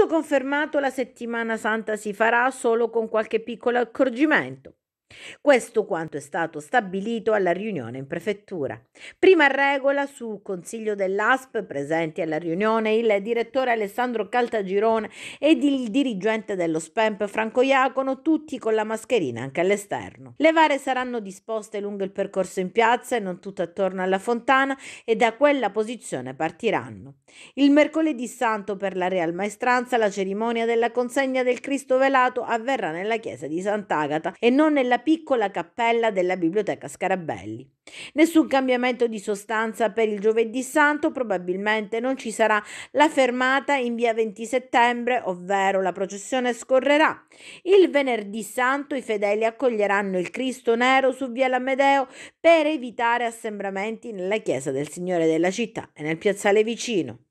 Tutto confermato la settimana santa si farà solo con qualche piccolo accorgimento. Questo quanto è stato stabilito alla riunione in prefettura. Prima regola, su consiglio dell'ASP, presenti alla riunione il direttore Alessandro Caltagirone ed il dirigente dello SPEMP Franco Iacono, tutti con la mascherina anche all'esterno. Le vare saranno disposte lungo il percorso in piazza e non tutte attorno alla fontana e da quella posizione partiranno. Il mercoledì santo per la Real Maestranza la cerimonia della consegna del Cristo velato avverrà nella chiesa di Sant'Agata e non nella piccola cappella della biblioteca Scarabelli. Nessun cambiamento di sostanza per il giovedì santo, probabilmente non ci sarà la fermata in via 20 settembre, ovvero la processione scorrerà. Il venerdì santo i fedeli accoglieranno il Cristo nero su via Lamedeo per evitare assembramenti nella chiesa del Signore della città e nel piazzale vicino.